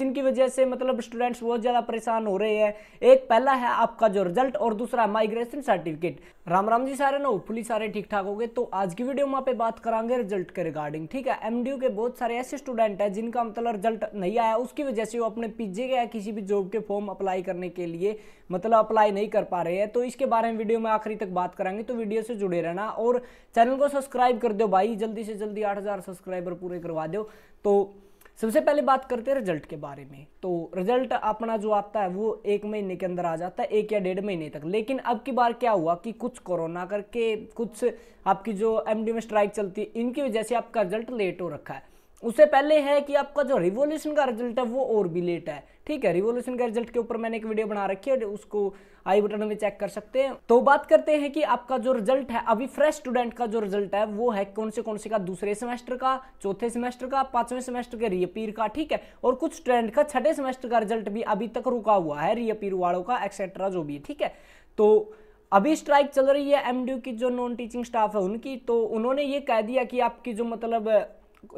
जिनकी वजह से मतलब स्टूडेंट्स बहुत ज़्यादा परेशान हो रहे हैं एक पहला है आपका जो रिजल्ट और दूसरा माइग्रेशन सर्टिफिकेट राम राम जी सारे ना होपफुली सारे ठीक ठाक हो गए तो आज की वीडियो में आप पे बात करांगे रिजल्ट के रिगार्डिंग ठीक है एमडीयू के बहुत सारे ऐसे स्टूडेंट हैं जिनका मतलब रिजल्ट नहीं आया उसकी वजह से वो अपने पीजे या किसी भी जॉब के फॉर्म अप्लाई करने के लिए मतलब अप्लाई नहीं कर पा रहे हैं तो इसके बारे में वीडियो में आखिरी तक बात करेंगे तो वीडियो से जुड़े रहना और चैनल को सब्सक्राइब कर दो भाई जल्दी से जल्दी आठ सब्सक्राइबर पूरे करवा दो तो सबसे पहले बात करते हैं रिजल्ट के बारे में तो रिजल्ट अपना जो आता है वो एक महीने के अंदर आ जाता है एक या डेढ़ महीने तक लेकिन अब की बार क्या हुआ कि कुछ कोरोना करके कुछ आपकी जो एम में स्ट्राइक चलती है इनकी वजह से आपका रिजल्ट लेट हो रखा है उससे पहले है कि आपका जो रिवोल्यूशन का रिजल्ट है वो और भी लेट है ठीक है रिवोल्यूशन का रिजल्ट के ऊपर मैंने एक वीडियो बना रखी है उसको आई बटन में चेक कर सकते हैं तो बात करते हैं कि आपका जो रिजल्ट है अभी फ्रेश स्टूडेंट का जो रिजल्ट है वो है कौन से कौन से का दूसरे सेमेस्टर का चौथे सेमेस्टर का पांचवें सेमेस्टर के रियपीर का ठीक है और कुछ स्टूडेंट का छठे सेमेस्टर का रिजल्ट भी अभी तक रुका हुआ है रियपीर वालों का एक्सेट्रा जो भी ठीक है तो अभी स्ट्राइक चल रही है एमडीयू की जो नॉन टीचिंग स्टाफ है उनकी तो उन्होंने ये कह दिया कि आपकी जो मतलब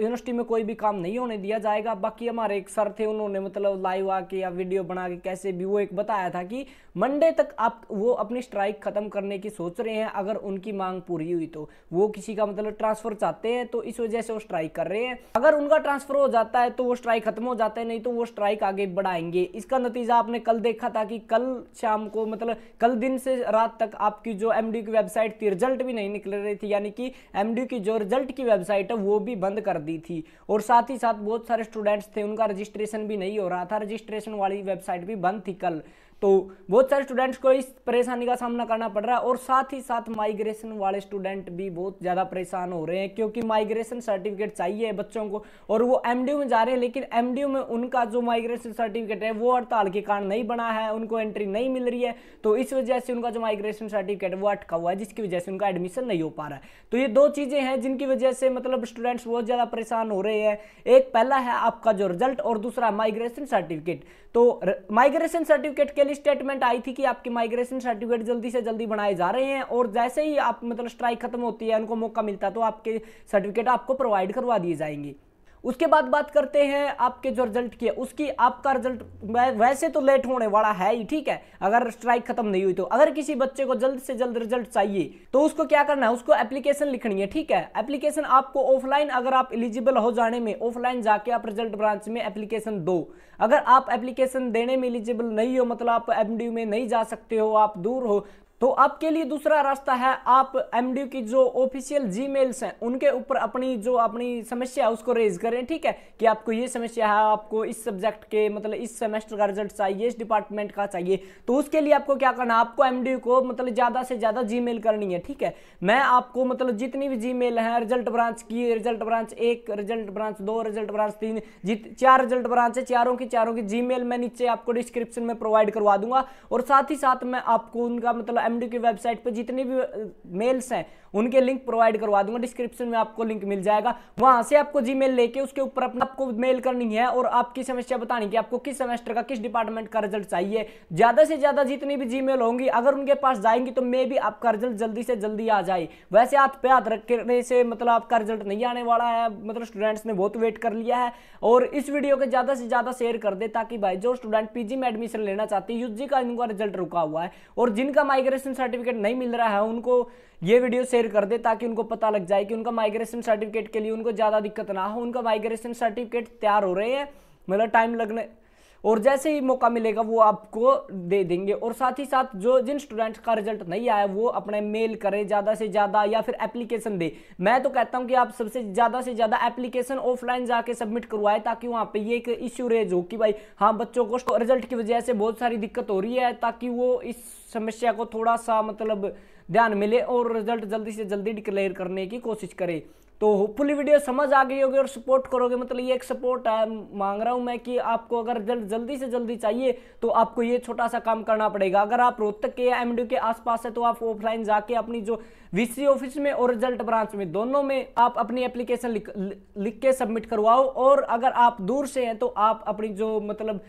यूनिवर्सिटी में कोई भी काम नहीं होने दिया जाएगा बाकी हमारे एक सर थे उन्होंने मतलब लाइव आके या वीडियो बना के कैसे भी वो एक बताया था कि मंडे तक आप वो अपनी स्ट्राइक ख़त्म करने की सोच रहे हैं अगर उनकी मांग पूरी हुई तो वो किसी का मतलब ट्रांसफ़र चाहते हैं तो इस वजह से वो स्ट्राइक कर रहे हैं अगर उनका ट्रांसफ़र हो जाता है तो वो स्ट्राइक ख़त्म हो जाता है नहीं तो वो स्ट्राइक आगे बढ़ाएंगे इसका नतीजा आपने कल देखा था कि कल शाम को मतलब कल दिन से रात तक आपकी जो एमडी की वेबसाइट थी रिजल्ट भी नहीं निकल रही थी यानी कि एमडी की जो रिजल्ट की वेबसाइट है वो भी बंद कर कर दी थी और साथ ही साथ बहुत सारे स्टूडेंट्स थे उनका रजिस्ट्रेशन भी नहीं हो रहा था रजिस्ट्रेशन वाली वेबसाइट भी बंद थी कल तो बहुत सारे स्टूडेंट्स को इस परेशानी का सामना करना पड़ रहा है और साथ ही साथ माइग्रेशन वाले स्टूडेंट भी बहुत ज़्यादा परेशान हो रहे हैं क्योंकि माइग्रेशन सर्टिफिकेट चाहिए बच्चों को और वो एम में जा रहे हैं लेकिन एम में उनका जो माइग्रेशन सर्टिफिकेट है वो हड़ताल के कारण नहीं बना है उनको एंट्री नहीं मिल रही है तो इस वजह से उनका जो माइग्रेशन सर्टिफिकेट है वो अटका हुआ है जिसकी वजह से उनका एडमिशन नहीं हो पा रहा है तो ये दो चीज़ें हैं जिनकी वजह से मतलब स्टूडेंट्स बहुत ज़्यादा परेशान हो रहे हैं एक पहला है आपका जो रिजल्ट और दूसरा माइग्रेशन सर्टिफिकेट तो माइग्रेशन सर्टिफिकेट के पहली स्टेटमेंट आई थी कि आपके माइग्रेशन सर्टिफिकेट जल्दी से जल्दी बनाए जा रहे हैं और जैसे ही आप मतलब स्ट्राइक खत्म होती है उनको मौका मिलता है तो आपके सर्टिफिकेट आपको प्रोवाइड करवा दिए जाएंगे उसके बाद बात करते हैं आपके जो रिजल्ट की है उसकी आपका रिजल्ट वैसे तो लेट होने वाला है ही ठीक है अगर स्ट्राइक खत्म नहीं हुई तो अगर किसी बच्चे को जल्द से जल्द रिजल्ट चाहिए तो उसको क्या करना है उसको एप्लीकेशन लिखनी है ठीक है एप्लीकेशन आपको ऑफलाइन अगर आप एलिजिबल हो जाने में ऑफलाइन जाके आप रिजल्ट ब्रांच में एप्लीकेशन दो अगर आप एप्लीकेशन देने में एलिजिबल नहीं हो मतलब आप एम में नहीं जा सकते हो आप दूर हो तो आपके लिए दूसरा रास्ता है आप एम की जो ऑफिशियल मेल्स हैं उनके ऊपर अपनी जो अपनी समस्या है उसको रेज करें ठीक है कि आपको ये समस्या है आपको इस सब्जेक्ट के मतलब इस सेमेस्टर का रिजल्ट चाहिए इस डिपार्टमेंट का चाहिए तो उसके लिए आपको क्या करना है आपको एमडी को मतलब ज़्यादा से ज़्यादा जी करनी है ठीक है मैं आपको मतलब जितनी भी जी मेल है रिजल्ट ब्रांच की रिजल्ट ब्रांच एक रिजल्ट ब्रांच दो रिजल्ट ब्रांच तीन जित चार रिजल्ट ब्रांच है चारों की चारों की जी मैं नीचे आपको डिस्क्रिप्शन में प्रोवाइड करवा दूंगा और साथ ही साथ मैं आपको उनका मतलब एमडी की वेबसाइट पर जितने भी मेल्स हैं उनके लिंक प्रोवाइड करवा दूंगा डिस्क्रिप्शन में आपको लिंक मिल जाएगा वहां से आपको जी लेके उसके ऊपर अपना आपको मेल करनी है और आपकी समस्या बतानी कि आपको किस सेमेस्टर का किस डिपार्टमेंट का रिजल्ट चाहिए ज्यादा से ज्यादा जितनी भी जी होंगी अगर उनके पास जाएंगी तो मे भी आपका रिजल्ट जल्दी से जल्दी आ जाए वैसे हाथ पे हाथ रखने से मतलब आपका रिजल्ट नहीं आने वाला है मतलब स्टूडेंट्स ने बहुत वेट कर लिया है और इस वीडियो के ज्यादा से ज्यादा शेयर कर दे ताकि भाई जो स्टूडेंट पीजी में एडमिशन लेना चाहती है यूजी का इनका रिजल्ट रुका हुआ है और जिनका माइग्रेशन माइग्रेशन सर्टिफिकेट नहीं मिल रहा है उनको ये वीडियो शेयर कर दे ताकि उनको पता लग जाए कि उनका माइग्रेशन सर्टिफिकेट के लिए उनको ज़्यादा दिक्कत ना हो उनका माइग्रेशन सर्टिफिकेट तैयार हो रहे हैं मतलब टाइम लगने और जैसे ही मौका मिलेगा वो आपको दे देंगे और साथ ही साथ जो जिन स्टूडेंट्स का रिजल्ट नहीं आया वो अपने मेल करें ज़्यादा से ज़्यादा या फिर एप्लीकेशन दे मैं तो कहता हूँ कि आप सबसे ज़्यादा से ज़्यादा एप्लीकेशन ऑफलाइन जाके सबमिट करवाएं ताकि वहाँ पर ये एक इश्यू रेज हो कि भाई हाँ बच्चों को रिजल्ट की वजह से बहुत सारी दिक्कत हो रही है ताकि वो इस समस्या को थोड़ा सा मतलब ध्यान मिले और रिजल्ट जल्दी से जल्दी डिक्लेयर करने की कोशिश करें तो होपफुली वीडियो समझ आ गई होगी और सपोर्ट करोगे मतलब ये एक सपोर्ट है मांग रहा हूँ मैं कि आपको अगर रिजल्ट जल्दी से जल्दी चाहिए तो आपको ये छोटा सा काम करना पड़ेगा अगर आप रोहतक के या एम के आसपास है तो आप ऑफलाइन जाके अपनी जो वी ऑफिस में और रिजल्ट ब्रांच में दोनों में आप अपनी एप्लीकेशन लिख, लिख के सबमिट करवाओ और अगर आप दूर से हैं तो आप अपनी जो मतलब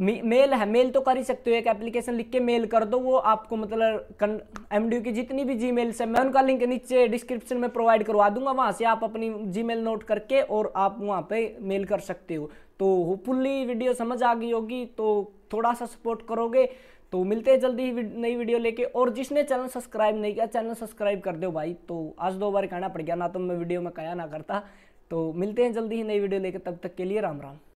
मेल है मेल तो कर ही सकते हो एक एप्लीकेशन लिख के मेल कर दो वो आपको मतलब एम की जितनी भी जी मेल से मैं उनका लिंक नीचे डिस्क्रिप्शन में प्रोवाइड करवा दूंगा वहाँ से आप अपनी जी नोट करके और आप वहाँ पर मेल कर सकते हो तो होपफुल्ली वीडियो समझ आ गई होगी तो थोड़ा सा सपोर्ट करोगे तो मिलते हैं जल्दी ही नई वीडियो लेके और जिसने चैनल सब्सक्राइब नहीं किया चैनल सब्सक्राइब कर दो भाई तो आज दो बार कहना पड़ गया ना तो मैं वीडियो में कया ना करता तो मिलते हैं जल्दी ही नई वीडियो लेके तब तक के लिए राम राम